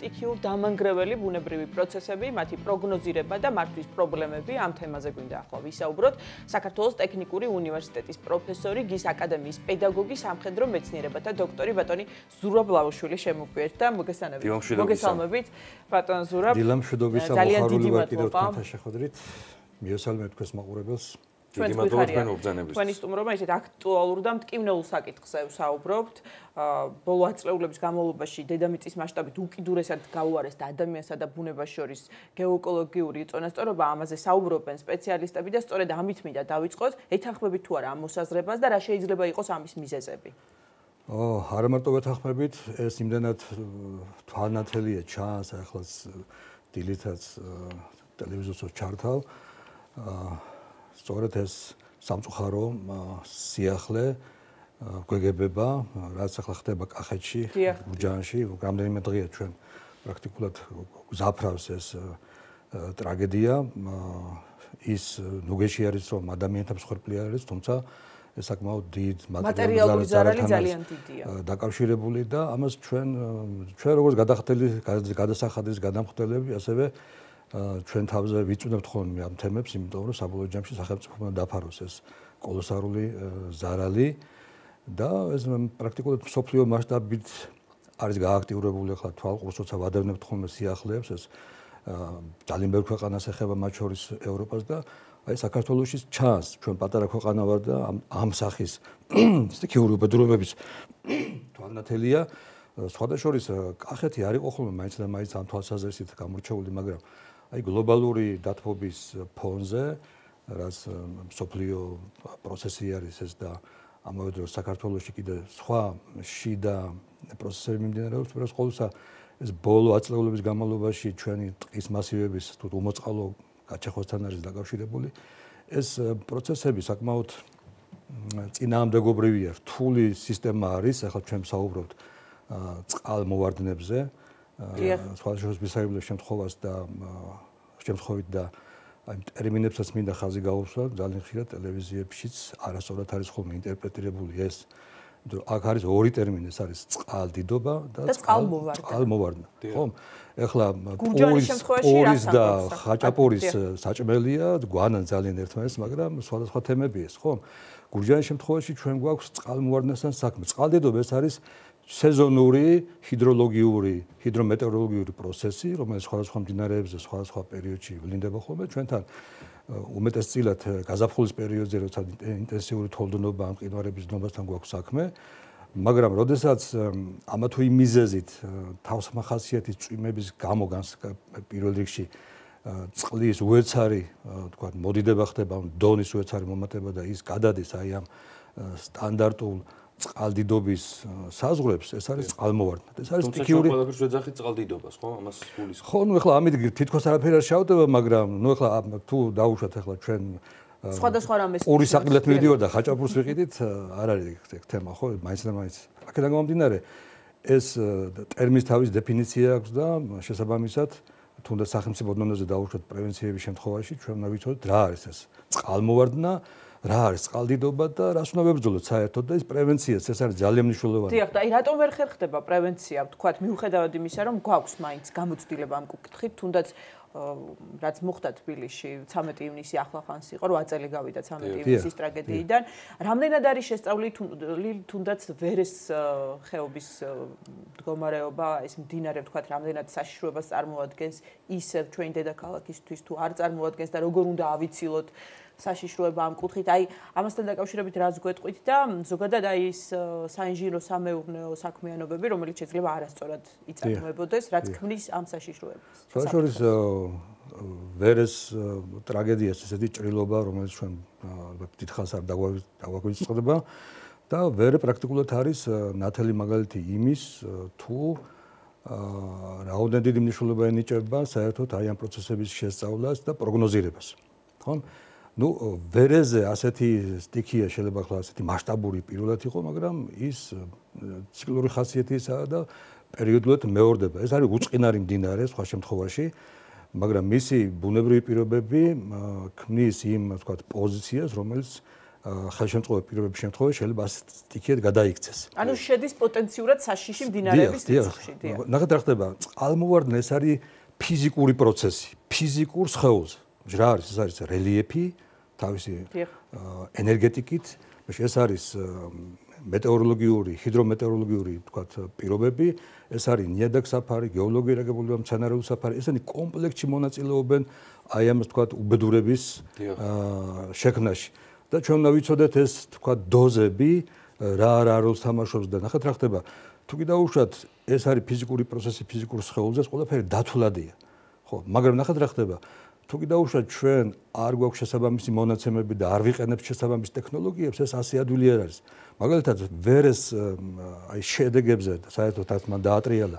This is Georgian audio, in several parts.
სტიქიურ დამანგრეველი ბუნებრივი პროცესები, მათი პროგნოზირება და მართვის პრობლემები ამ თემაზე გვინდა ახლა ვისაუბროთ საქართველოს ტექნიკური უნივერსიტეტის პროფესორი, გის აკადემიის პედაგოგი, სამხედრო მეცნიერებათა დოქტორი ბატონი ზურაბ ლავაშვილი შემოგვიერთ და მოგესალმებით. მოგესალმებით ბატონ ზურაბ. დილამშვიდობისა მოხარული ვარ კიდევ თანხა შეხოდრით. მიესალმებით თქვენს მაყურებელს. ჩვენ გვიხარია ჩვენი სტუმრობა ისეთ აქტუალურ და მткиვნეულ საკითხზე ვსაუბრობთ ბოლო ათწლეულების განმავლობაში დედამიწის მასშტაბით უკიდურესად გაუარეს და ადამიანსა და ბუნებაშორის გეოეკოლოგიური წონასწორობა ამაზე საუბრობენ სპეციალისტები და სწორედ ამით მინდა დავიწყოთ ეთანხმები თუ არა ამ მოსაზრებას და რა შეიძლება იყოს ამის მიზეზები ო არა მარტო ეთანხმებით ეს იმდანაც თვალნათელია ჩანს ახლა დილითაც ტელევიზორს ჩართავ აა სწორედ ეს სამწუხარო სიახლე გვეგებება, რაც ახლა ხდება კახეთში, ბუჯანში, რამდენიმე დღეა ჩვენ პრაქტიკულად გზაფრავს ეს ტრაგედია. ის ნუგეში არის, რომ ადამიანთან ხორფლი არის, თუმცა ეს საკმაოდ დიდ მატერიალური ზარალი ძალიან დიდია. დაკავშირებული და ამას ჩვენ ჩვენ როგორც გადახდელი გადასახადის გადამხდელები, ასევე ჩვენ თავზე ვიწუნებთ ხოლმე ამ თემებს, იმიტომ რომ საბოლოო ჯამში სახელმწიფომ დაფაროს ეს კოლოსალური ზარალი და ეს პრაქტიკულად სოფლიო მასშტაბით არის გააქტიურებული ახლა თვალყურს, თორსა ვადევნებთ ხოლმე სიახლეებს ეს ძალიან ბევრ ქვეყანას ეხება მათ შორის ევროპას და აი საქართველოსში ჩანს ჩვენ პატარა ქვეყანა ვარ და ამ სახის სტიქიური უბედურებების თვალნათელია სხვადასხვა ის კახეთი არის ხოლმე მაინც და მაინც ამ თვალსაზრისით გამორჩეული მაგრამ აი გლობალური დათბობის ფონზე, რაც სოფლიო პროცესი არის ეს და ამავე დროს საქართველოსში კიდე სხვა შიდა პროცესები მიმდინარეობს, მაგრამ ყოველსა ეს ბოლო აწლევლების განმავლობაში ჩვენი ტყის მასივების თუ უმოწყალო გაჩეხვასთან არის დაკავშირებული. ეს პროცესები საკმაოდ წინაამდეგობრივია, რთული სისტემა არის, ახლა ჩვენ საუბრობთ წყალმოვარდნებზე, სხვა შეხვების შემთხვევაში და კითხვით და აი ტერმინებსაც მინდა ხაზი გაუსვა, ძალიან ხშირა ტელევიზიებშიც არასოდეთ არის ხოლმე ინტერპრეტირებული ეს. ანუ აქ არის ორი ტერმინი, ეს არის წყალდიდობა და წყალმოვარდნა. წყალმოვარდნა, ხომ? ეხლა პურის პურის და ხაჭაპურის საჭმელია, გვანან ძალიან ერთმანეთს, მაგრამ სხვადასხვა თემებია, ხომ? გურჯაანის შემთხვევაში ჩვენ გვაქვს წყალმოვარდნასთან საქმე. წყალდიდობა ეს არის სეზონური ჰიდროლოგიური ჰიდრომეტეოროლოგიური პროცესი, რომელიც სხვადასხვა მდინარეებზე სხვადასხვა პერიოდში ვლინდება ხოლმე ჩვენთან უმეტესწილად გაზაფხულის პერიოდზე, როცა ინტენსიური თოვლდნობა ამ მყინვარების დნობასთან გვაქვს საქმე, მაგრამ როდესაც ამა თუ იმ მიზეზით თავსმახასიათის წვიმების გამო პირველ რიგში წყლის უეცარი, თქვა, მოდიდება ხდება ამ დონის უეცარი მომატება და ის გადადის აი ამ სტანდარტულ წყალდიდობის საზღურებს, ეს არის წყალმოვარდნა. ეს არის ტიქიური. თუმცა ყველაფერს ეძახი წყალდიდობას, ხო? ამას გულის. ხო, ნუ ახლა ამით თითქოს არაფერი არ შავდება, მაგრამ ნუ ახლა თუ დაუშვათ ახლა ჩვენ სხვადასხვა რამეს ორი საკილეთ მივიდიოდა ხაჭაპურს ვიყიდით, არ არის ეგ თემა, ხო? მაინც და მაინც. აქედან გამომდინარე, ეს ტერმინის თავის დეფინიცია აქვს და შესაბამისად თუნდაც სახელმწიფო დონეზე დაუშვათ პრევენციების შემთხვევაში, ჩვენ უნდა ვიცოდეთ რა არის ეს წყალმოვარდნა. რა არის წყალდიდობა და რას უნდა ვებრძოლოთ საერთოდ და ეს პრევენციაც ეს არის ძალიან მნიშვნელოვანი. დიახ და აი რატომ ვერ ხერხდება პრევენცია, თქვათ, მიუხედავად იმისა, რომ გვაქვს მაინც გამოცდილება ამ კითხვით, თუნდაც რაც მოხდა თბილისში 13 ივნისი ახლახანს იყო 8 წელი გავიდა 13 ივნისის ტრაგედიიდან რამდენად არის შესწავლილი თუნდაც ვერეს ხეობის მდგომარეობა ეს მდინარე ვთქვათ რამდენად საშიშროებას წარმოადგენს ისევ ჩვენ დედაქალაქისთვის თუ არ წარმოადგენს და როგორ უნდა ავიცილოთ საშიშროება ამ კუთხით. აი, ამასთან დაკავშირებით რაც გვეტყვით და ზოგადად აი ეს საინჟინრო სამეურნეო საქმიანობები, რომელიც შეიძლება არასწორად იწარმოებოდეს, რაც ქმნის ამ საშიშროებას. საშიშროების ვერეს ტრაგედიას ესეთი ჭრილობა, რომელიც ჩვენ ალბათ თითქოს არ დაგვაგვიწყდება და ვერ პრაქტიკულად არის ნათელი მაგალითი იმის თუ აა რაოდენ დიდი მნიშვნელობა ენიჭება საერთოდ აი ამ პროცესების შესწავლას და პროგნოზირებას. ხომ? ну ვერეზე ასეთი სტიქია შეიძლება ხო ასეთი მასშტაბური პირველად იყო მაგრამ ის ციკლური ხასიათისაა და პერიოდულად მეორდება ეს არის უצინარი მდინარე სხვა შემთხვევაში მაგრამ მისი ბუნებრივი პირობები ქმნის იმ თქვა პოზიციას რომელიც ხელშემწყობა პირობების შემთხვევაში შეიძლება სტიქიად გადაიქცეს ანუ შედის პოტენციურად საშიში მდინარეების ციკლში ნახეთ რა ხდება წყალმოვარდნა ეს არის ფიზიკური პროცესი ფიზიკურ სხეულზე ჯრა არის ეს არის რელიეფი თავისი ენერგეტიკით. ماشي ეს არის მეტეოროლოგიური, ჰიდრომეტეოროლოგიური, თქვათ, პირობები, ეს არის ნიადაგსაფარი, გეოლოგიური რეგულირება, მცენარეული საფარი. ესენი კომპლექსში მონაწილეობენ აი ამ თქვათ უბედურების შექმნაში. და ჩვენ და ვიცოდეთ ეს თქვათ დოზები რა რა როს თამაშობს და ნახეთ რა ხდება. თუ კიდაუშვათ ეს არის ფიზიკური პროცესი, ფიზიკურ სხეულზე ეს ყველაფერი დათვლადია. ხო, მაგრამ ნახეთ რა ხდება. თუ გიდაუშვათ ჩვენ არ გვაქვს შესაბამისი მონაცემები და არ ვიყენებთ შესაბამის ტექნოლოგიებს, ეს ასე ადვილი არ არის. მაგალითად, ვერეს აი შედეგებზე საერთოდ ასე მან დაატრიალა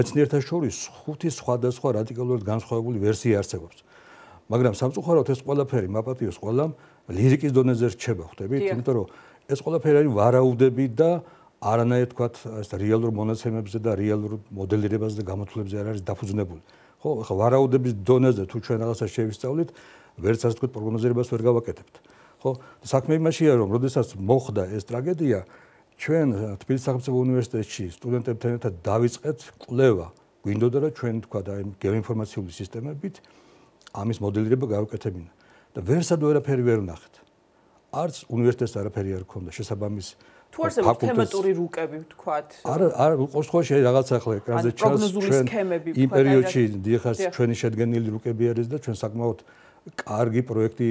მეცნიერთა შორის ხუთი სხვადასხვა რადიკალურად განსხვავებული ვერსია არსებობს. მაგრამ სამწუხაროდ ეს ყველაფერი მაპატიოს ყველამ ლირიკის დონეზე რჩება, ხვდებით? იმიტომ რომ ეს ყველაფერი არის ვარაუდები და არანაირად თქვა ეს რეალურ მონაცემებზე და რეალურ მოდელირებაზე და გამოთვლებზე არ არის დაფუძნებული. ხო, ახლა ვარაუდების დონეზე თუ ჩვენ რაღაცა შევისწავლით, ვერც ასე თქვით პროგნოზირებას ვერ გავაკეთებთ. ხო, საქმე იმაშია, რომ როდესაც მოხდა ეს ტრაგედია, ჩვენ თბილისის სახელმწიფო უნივერსიტეტში სტუდენტებთან ერთად დავიწყეთ კვლევა, გვინდოდა რა ჩვენ თქვა და აი გეოინფორმაციული სისტემებით ამის მოდელირება გავაკეთებინა და ვერსად ვერაფერი ვერ ვნახეთ. არც უნივერსიტეტს არაფერი არ ქონდა შესაბამის თუ არსებობს თემატური რუკები ვთქვათ არა არა უყურს ხოლმე რაღაცა ხოლმე ეკრანზე ჩანს ჩვენ იმ პერიოდში დიახაც ჩვენი შედგენილი რუკები არის და ჩვენ საკმაოდ კარგი პროექტი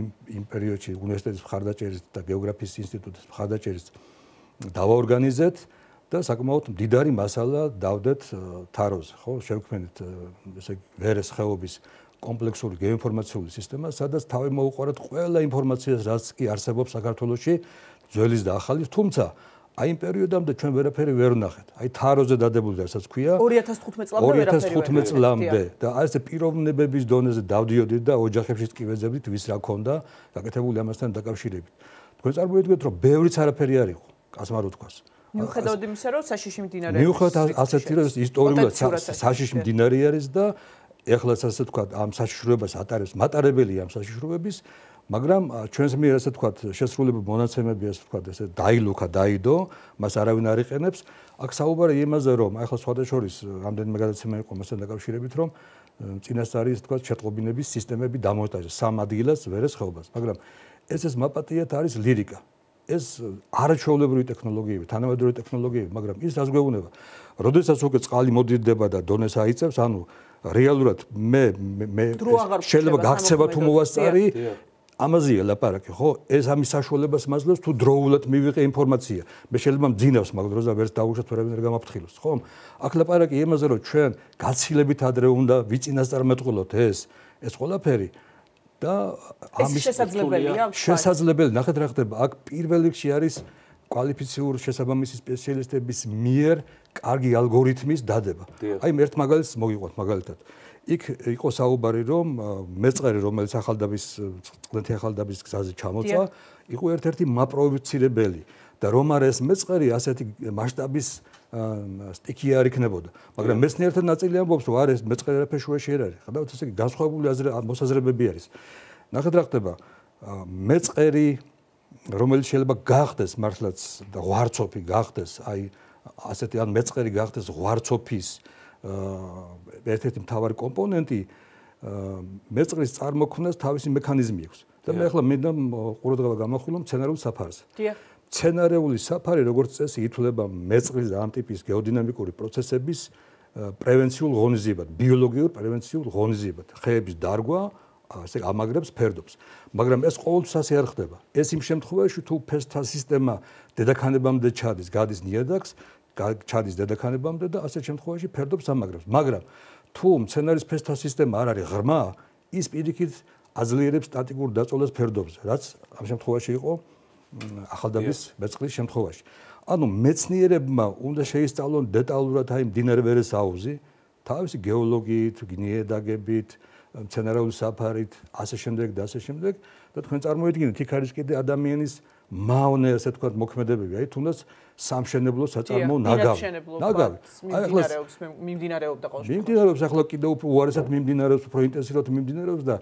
იმ იმ პერიოდში უნივერსიტეტის მხარდაჭერით და გეოგრაფიის ინსტიტუტის მხარდაჭერით დავაორგანიზეთ და საკმაოდ მდიდარი მასალა დავდეთ თაროზე, ხო? შევქმნით ესე ვერეს ხეობის კომპლექსური გეოინფორმაციული სისტემა, სადაც თავი მოუყარეთ ყველა ინფორმაციას, რაც კი არსებობს საქართველოში ძველის და ახალის, თუმცა აი იმ პერიოდამდე ჩვენ ვერაფერი ვერ ვნახეთ. აი თაროზე დადებული და ასე თქვია 2015 წლამდე ვერაფერი. 2015 წლამდე და აი ესე პიროვნებების დონეზე დავდიოდით და ოჯახებშიც კი ვეძებდით ვის რა ქონდა გაკეთებული ამასთან დაკავშირებით. თქვენ წარმოიდგინეთ რომ ბევრიც არაფერი არ იყო კასმარო თქვას. მიუხედავად იმისა რომ საშიში მდინარე არის. მიუხედავად ასეთი რომ ისტორიულად საშიში მდინარე არის და ეხლა ასე თქვა ამ საშიშროებას ატარებს მატარებელი ამ საშიშროების მაგრამ ჩვენს მიერ ასე თქვა შესრულებული მონაცემები ასე თქვა ესე დაილოქა დაიდო მას არავინ არ იყენებს აქ საუბარი იმაზე რომ ახლა სხვადასხვაშორის რამდენიმე გადაცემა იყო მასთან დაკავშირებით რომ წინასწარი ასე თქვა შეტყობინების სისტემები დამონტაჟა სამ ადგილას ვერეს ხეობას მაგრამ ეს ეს მაპატიეთ არის ლირიკა ეს არაჩვეულებრივი ტექნოლოგიები, თანამედროვე ტექნოლოგიები, მაგრამ ის დაგვეუბნება, როდესაც უკვე წყალი მოდიდება და დონეს აიწევს, ანუ რეალურად მე მე შეიძლება გაქცევა თუ მოვასწარი, ამაზეა ლაპარაკი, ხო? ეს ამის საშუალებას მაძლევს თუ დროულად მივიღე ინფორმაცია. მე შეიძლება მძინავს მაგ დროზე ვერც დაუშვა თუ რამე გამაფრთხილოს, ხო? აქ ლაპარაკი იმაზე, რომ ჩვენ გაცილებით ადრე უნდა ვიწინასწარმეტყველოთ ეს ეს ყველაფერი და ამის შესაძლებელია. შესაძლებელი, ნახეთ რა ხდება. აქ პირველ რიგში არის კვალიფიციური შესაბამისი სპეციალისტების მიერ კარგი ალგორითმის დადება. აი, ერთ მაგალითს მოიყვოთ მაგალითად. იქ იყო საუბარი რომ მეწყერი რომელიც ახალდაბის წყნეთი ახალდაბის გზაზე ჩამოწვა იყო ერთ-ერთი მაპროვიცირებელი და რომ არა ეს მეწყერი ასეთი მასშტაბის სტიქი არ იქნებოდა მაგრამ მეცნიერთა ნაწილი ამბობს რომ არის მეწყერე რაფეშუაში არ არის ხედავთ ესე იგი განსხვავებული მოსაზრებები არის ნახეთ რა ხდება მეწყერი რომელიც შეიძლება გახდეს მართლაც და ღვარცოფი გახდეს აი ასეთი ან მეწყერი გახდეს ღვარცოფის აა ერთ-ერთი მთავარი კომპონენტი მეწყრის წარმოქმნას თავისი მექანიზმი აქვს. და მე ახლა მე და ყურადღება გამახვილო მცენარეულ საფარს. დიახ. მცენარეული საფარი როგორც წესი ითვლება მეწყრის ამ ტიპის გეოდინამიკური პროცესების პრევენციულ ღონისძიებად, ბიოლოგიურ პრევენციულ ღონისძიებად. ხეების დარგვა ასე ამაგრებს ფერდობს, მაგრამ ეს ყოველთვის ასე არ ხდება. ეს იმ შემთხვევაში თუ ფესთა სისტემა დედაქანებამდე ჩადის, გადის ნიადაგს, ჩადის დედაქანებამდე და ასეთ შემთხვევაში ფერდობს ამაგრებს. მაგრამ თუ მცენარის ფესთა სისტემა არ არის ღრმა, ის პირიქით აძლიერებს სტატიკურ დაწოლას ფერდობზე, რაც ამ შემთხვევაში იყო ახალდაბის მეწყლის შემთხვევაში. ანუ მეცნიერებმა უნდა შეისწავლონ დეტალურად აი მდინარეების აუზი, თავისი გეოლოგიით, გნიედაგებით, მცენარეული საფარით, ასე შემდეგ და ასე შემდეგ და თქვენ წარმოიდგინეთ, იქ არის კიდე ადამიანის მავნე ასე თქვა მოქმედებები, აი თუნდაც სამშენებლო საწარმო ნაგავი. ნაგავი. აი ახლა მიმდინარეობდა ყოველშემთხვე. მიმდინარეობს ახლა კიდე უფრო უარესად მიმდინარეობს, უფრო ინტენსიურად მიმდინარეობს და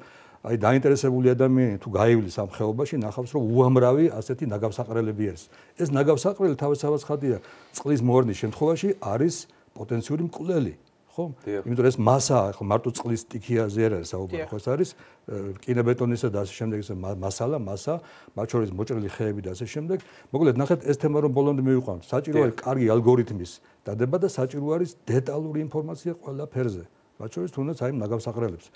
აი დაინტერესებული ადამიანი თუ გაივლის სამხეობაში ნახავს რომ უამრავი ასეთი ნაგავსაყრელები არის. ეს ნაგავსაყრელი თავისთავად ხადია წყლის მოვარდნის შემთხვევაში არის პოტენციური მკვლელი. ხო? იმიტომ რომ ეს massa ხო მარტო წყლის სტიქიაზე არ არის საუბარი ხო ეს არის კინებეტონისა და ასე შემდეგ ეს massa, massa, მათ შორის მოჭრილი ხეები და ასე შემდეგ. მოკლედ ნახეთ ეს თემა რომ ბოლომდე მივიყვანთ. საჭირო არის კარგი ალგორითმის დადება და საჭირო არის დეტალური ინფორმაცია ყველა ფერზე. მათ შორის თუნდაც აი მაგავს აღრელებს.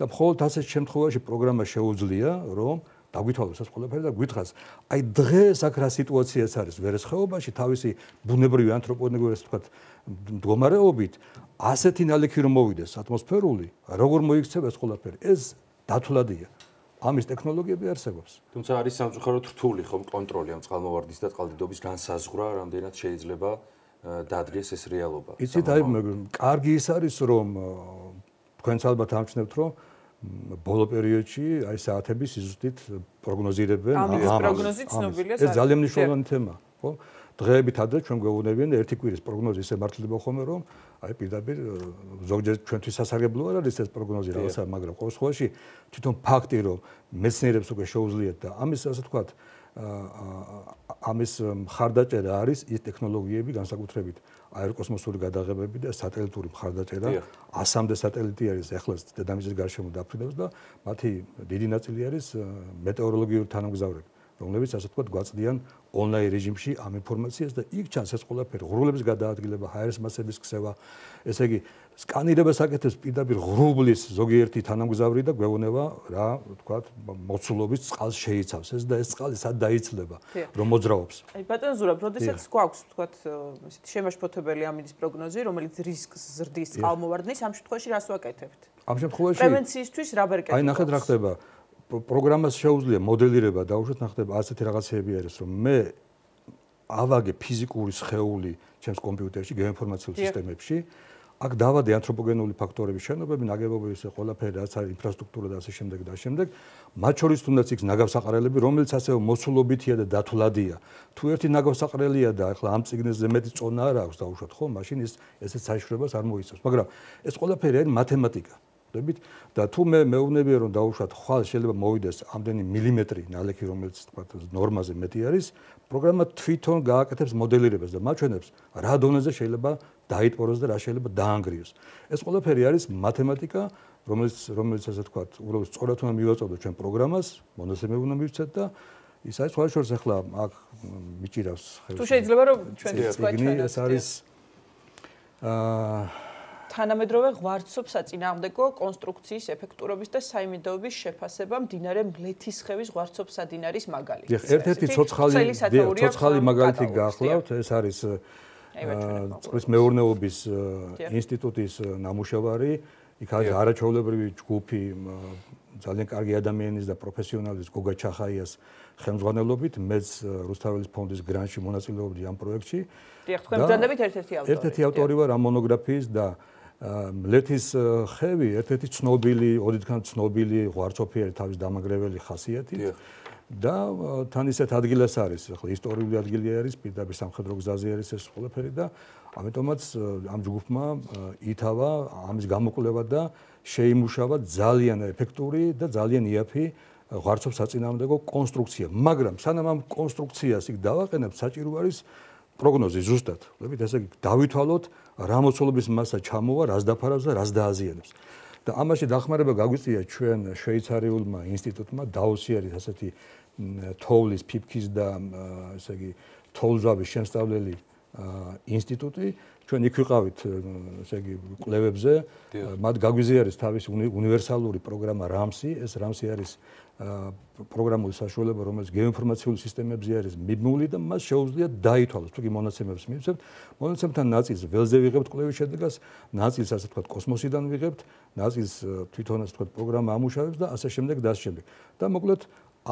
და მხოლოდ ასეთ შემთხვევაში პროგრამა შეუძლია რომ დაგვითავებს ეს ყველაფერი და გვითხრას აი დღეს აქ რა სიტუაციაც არის ვერესხეობაში თავისი ბუნებრივი ანთროპოლოგიური ასე ვთქვათ მდგომარეობით ასეთი ნალექი რომ მოვიდეს ატმოსფერული როგორ მოიქცება ეს ყველაფერი ეს დათვლადია ამის ტექნოლოგიები არსებობს. თუმცა არის სამწუხაროდ რთული ხომ კონტროლი ამ წყალმოვარდის და წყალდიდობის განსაზღვრა, რამდენად შეიძლება დადგეს ეს რეალობა. იცით, აი, კარგი ის არის, რომ თქვენც ალბათ ამჩნევთ, რომ ბოლო პერიოდში აი საათების სიზუსტით პროგნოზირებენ ამას. ამის პროგნოზი ცნობილია. ეს ძალიან მნიშვნელოვანი თემა, ხო? დღეებით ადრე ჩვენ გვეუბნებიან ერთი კვირის პროგნოზი ესე მართლდება ხოლმე რომ აი პირდაპირ ზოგჯერ ჩვენთვის სასარგებლო არ არის ეს პროგნოზი რაღაცა მაგრამ ყოველ შემთხვევაში თვითონ ფაქტი რომ მეცნიერებს უკვე შეუძლიათ და ამის ასე თქვათ ამის მხარდაჭერა არის ის ტექნოლოგიები განსაკუთრებით აეროკოსმოსური გადაღებები და სატელიტური მხარდაჭერა. ასამდე სატელიტი არის ახლაც დედამიწის გარშემო დაფრინდება და მათი დიდი ნაწილი არის მეტეოროლოგიური თანამგზავრები. რომლებიც ასე თქვა გვაწდიან ონლაინ რეჟიმში ამ ინფორმაციას და იქ ჩანს ეს ყველაფერი ღრულების გადაადგილება, ჰაერის მასების ქსევა. ესე იგი, სკანირება საკეთებს პირდაპირ ღრუბლის ზოგიერთი თანამგზავრი და გვეუბნება რა, თქვა, მოცულობის წყალს შეიცავს ეს და ეს წყალი სად დაიცლება, რომ მოძრაობს. აი ბატონ ზურაბ, როდესაც გვაქვს, თქვა, ესეთი შემაშფოთებელი ამის პროგნოზი, რომელიც რისკს ზრდის წყალმოვარდნის, ამ შემთხვევაში რას ვაკეთებთ? ამ შემთხვევაში პრევენციისთვის რა ვერ კეთებ? აი ნახეთ რა ხდება. პროგრამას შეუძლია მოდელირება დაუშვათ ნახეთ ასეთი რაღაცები არის რომ მე ავაგე ფიზიკური სხეული ჩემს კომპიუტერში გეოინფორმაციულ სისტემებში აქ დავადე ანთროპოგენული ფაქტორების შენობები ნაგებობები ისე ყველაფერი რაც არის ინფრასტრუქტურა და ასე შემდეგ და შემდეგ მათ შორის თუნდაც იქ ნაგავსაყრელები რომელიც ასე მოცულობითია და დათვლადია თუ ერთი ნაგავსაყრელია და ახლა ამ ციგნეზე მეტი წონა არ აქვს დაუშვათ ხო მაშინ ეს ესეც საშუალებას არ მოიცავს მაგრამ ეს ყველაფერი არის მათემატიკა ხდებით და თუ მე მეუბნებიე რომ დავუშვათ ხვალ შეიძლება მოვიდეს ამდენი მილიმეტრი ნალექი რომელიც თქვა ნორმაზე მეტი არის პროგრამა თვითონ გააკეთებს მოდელირებას და მაჩვენებს რა დონეზე შეიძლება დაიტბოროს და რა შეიძლება დაანგრიოს ეს ყველაფერი არის მათემატიკა რომელიც რომელიც ასე თქვა უბრალოდ სწორად უნდა მივაწოდო ჩვენ პროგრამას მონაცემები უნდა მივცეთ და ის არის სხვა შორს ახლა აქ მიჭირავს ხელს თუ შეიძლება რომ ჩვენ ის თქვა ჩვენ ეს არის აა თანამედროვე ღვარცობს საწინააღმდეგო კონსტრუქციის ეფექტურობის და საიმედოობის შეფასება მდინარე მლეთისხევის ღვარცობს ადინარის მაგალითი. ეხლა ერთ-ერთი ცოცხალი ცოცხალი მაგალითი გახლავთ, ეს არის წყლის მეურნეობის ინსტიტუტის ნამუშევარი. იქ არის არაჩვეულებრივი ჯგუფი ძალიან კარგი ადამიანის და პროფესიონალის გოგა ჩახაიას ხელმძღვანელობით მეც რუსთაველის ფონდის გრანში მონაწილეობდი ამ პროექტში. დიახ, თქვენ ბრძანდებით ერთ-ერთი ავტორი. ერთ-ერთი ავტორი ვარ ამ მონოგრაფიის და მლეთის ხევი ერთ-ერთი ცნობილი, ოდითგან ცნობილი ღვარწოფიერი თავის დამაგრებელი ხასიათით და თან ისეთ ადგილას არის, ახლა ისტორიული ადგილი არის, პირდაპირ სამხედრო გზაზე არის ეს ყველაფერი და ამიტომაც ამ ჯგუფმა ითავა ამის გამოკვლევა და შეიმუშავა ძალიან ეფექტური და ძალიან იაფი ღვარწოფსაწინააღმდეგო კონსტრუქცია, მაგრამ სანამ ამ კონსტრუქციას იქ დავაყენებ, საჭირო არის პროგნოზი ზუსტად. ვლებით, ესე იგი, დავითვალოთ რა მოცულობის massa ჩამოვა, რას დაფარავს და რას დააზიანებს. და ამაში დახმარება გაგვიწია ჩვენ შვეიცარიულმა ინსტიტუტმა დაუსი არის ასეთი თოვლის, ფიფქის და ესე იგი თოვლზავის შემსწავლელი ინსტიტუტი, ჩვენ იქ ვიყავით ესე იგი კლევებზე მათ გაგვიზიარეს თავის უნივერსალური პროგრამა RAMSI ეს RAMSI არის პროგრამული საშუალება რომელიც გეინფორმაციული სისტემებზე არის მიმული და მას შეუძლია დაითვალოს თუკი მონაცემებს მივცევთ მონაცემთან ნაწილს ველზე ვიღებთ კლევის შედეგას ნაწილს ასე თქვა კოსმოსიდან ვიღებთ ნაწილს თვითონ ასე თქვა პროგრამა ამუშავებს და ასე შემდეგ და ასე შემდეგ და მოკლედ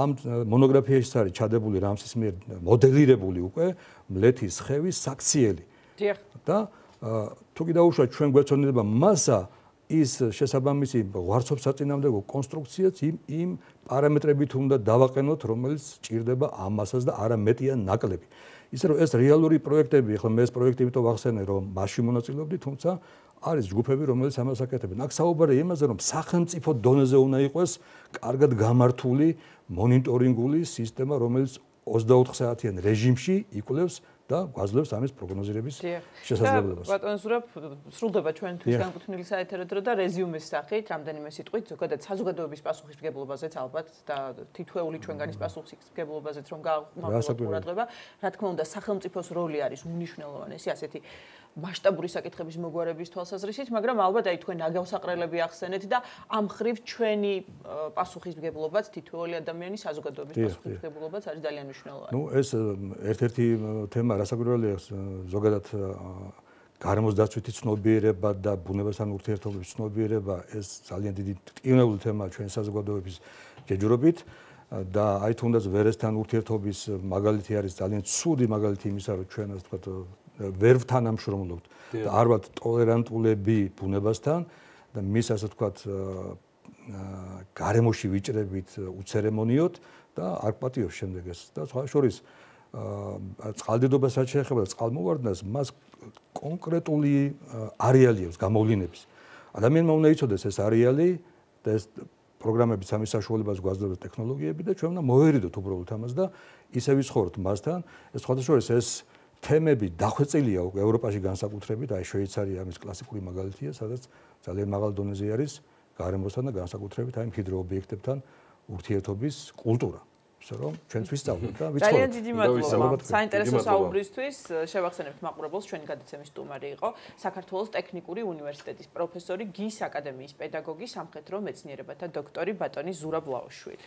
ამ მონოგრაფიაში არის ჩადებული RAMSI-ის მიერ მოდელირებული უკვე მლეთის ხევის საქციელი დიახ. და თუ გიდაუშვა ჩვენ გვეცონება massa ის შესაბამისი ვარცხობ საწინამდებო კონსტრუქციაც იმ იმ პარამეტრებით უნდა დავაყენოთ, რომელიც ჭირდება ამასაც და არა მეტიან ნაკლები. ისე რომ ეს რეალური პროექტები, ხო მე ეს პროექტები თვითონ ახსენე, რომ მასში მონაწილეობდი, თუმცა არის ჯგუფები, რომელიც ამას აკეთებენ. აქ საუბარია იმაზე, რომ სახელმწიფო დონეზე უნდა იყოს კარგად გამართული მონიტორინგული სისტემა, რომელიც 24 საათიან რეჟიმში იკვლევს და გვაძლევს ამის პროგნოზირების შესაძლებლობას. დიახ. ბატონო ზურაბ, სრულდება ჩვენთვის განკუთვნილი საეთერო დრო და რეზიუმეს სახით, რამდენიმე სიტყვით, ზოგადად საზოგადოების პასუხისმგებლობაზეც ალბათ და თითოეული ჩვენგანის პასუხისმგებლობაზეც რომ გამოვიყურო ყურადღება. რა თქმა უნდა, სახელმწიფოს როლი არის უნიშნელოვანესი ასეთი მასშტაბური საკითხების მოგვარების თვალსაზრისით, მაგრამ ალბათ აი თქვენ აგავსაყრელები ახსენეთ და ამ ხრივ ჩვენი პასუხისგებლობაც თითოეული ადამიანის საზოგადოების პასუხისგებლობაც არის ძალიან მნიშვნელოვანი. ნუ ეს ერთ-ერთი თემა რასაკვირველია ზოგადად გარემოს დაცვითი ცნობიერება და ბუნებასთან ურთიერთობის ცნობიერება ეს ძალიან დიდი ტკივნეული თემაა ჩვენი საზოგადოების ჯერჯერობით და აი თუნდაც ვერესთან ურთიერთობის მაგალითი არის ძალიან ცუდი მაგალითი იმისა რომ ჩვენ ასე ვთქვათ ვერ ვთანამშრომლობთ და არვათ ტოლერანტულები ბუნებასთან და მის ასე თქვა გარემოში ვიჭრებით უცერემონიოთ და არ პატიოს შემდეგ ეს და სხვა შორის წყალდედობასაც შეეხება და წყალმოვარდნას მას კონკრეტული არეალი აქვს გამოვლინების ადამიანმა უნდა იცოდეს ეს არეალი და ეს პროგრამები სამის საშუალებას გვაძლევს ტექნოლოგიები და ჩვენ უნდა მოერიდოთ უბრალოდ ამას და ისევ ისხოვოთ მასთან ეს სხვა შორის ეს თემები დახვეწილია უკვე ევროპაში განსაკუთრებით, აი შვეიცარია ამის კლასიკური მაგალითია, სადაც ძალიან მაღალ დონეზე არის გარემოსთან და განსაკუთრებით აი ჰიდრო ობიექტებთან ურთიერთობის კულტურა. ისე რომ ჩვენც ვისწავლეთ და ვიცხოვრეთ. ძალიან დიდი მადლობა. საინტერესო საუბრისთვის შევახსენებთ მაყურებელს, ჩვენი გადაცემის სტუმარი იყო საქართველოს ტექნიკური უნივერსიტეტის პროფესორი, გის აკადემიის პედაგოგი, სამხედრო მეცნიერებათა დოქტორი ბატონი ზურაბ ლაოშვილი.